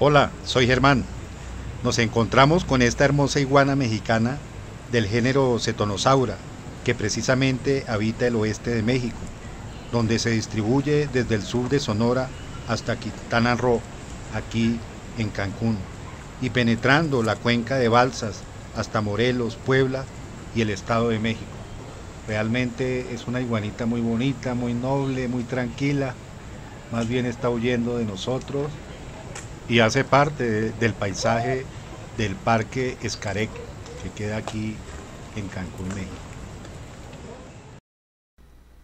Hola, soy Germán. Nos encontramos con esta hermosa iguana mexicana del género Cetonosaura, que precisamente habita el oeste de México, donde se distribuye desde el sur de Sonora hasta Quintana Roo, aquí en Cancún, y penetrando la cuenca de Balsas hasta Morelos, Puebla y el Estado de México. Realmente es una iguanita muy bonita, muy noble, muy tranquila, más bien está huyendo de nosotros y hace parte del paisaje del Parque Escarec, que queda aquí en Cancún, México.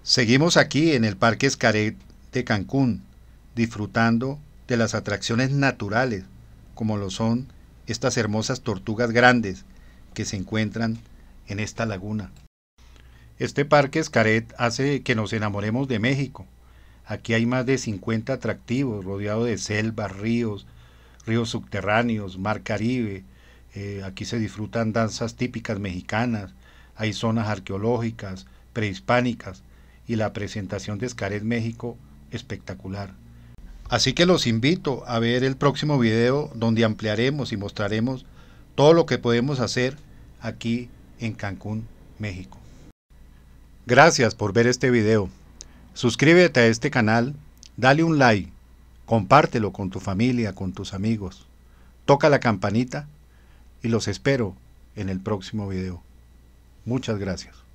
Seguimos aquí en el Parque Escarec de Cancún, disfrutando de las atracciones naturales, como lo son estas hermosas tortugas grandes que se encuentran en esta laguna. Este parque Escaret hace que nos enamoremos de México, Aquí hay más de 50 atractivos, rodeados de selvas, ríos, ríos subterráneos, mar Caribe. Eh, aquí se disfrutan danzas típicas mexicanas, hay zonas arqueológicas, prehispánicas y la presentación de Xcaret México espectacular. Así que los invito a ver el próximo video donde ampliaremos y mostraremos todo lo que podemos hacer aquí en Cancún, México. Gracias por ver este video. Suscríbete a este canal, dale un like, compártelo con tu familia, con tus amigos, toca la campanita y los espero en el próximo video. Muchas gracias.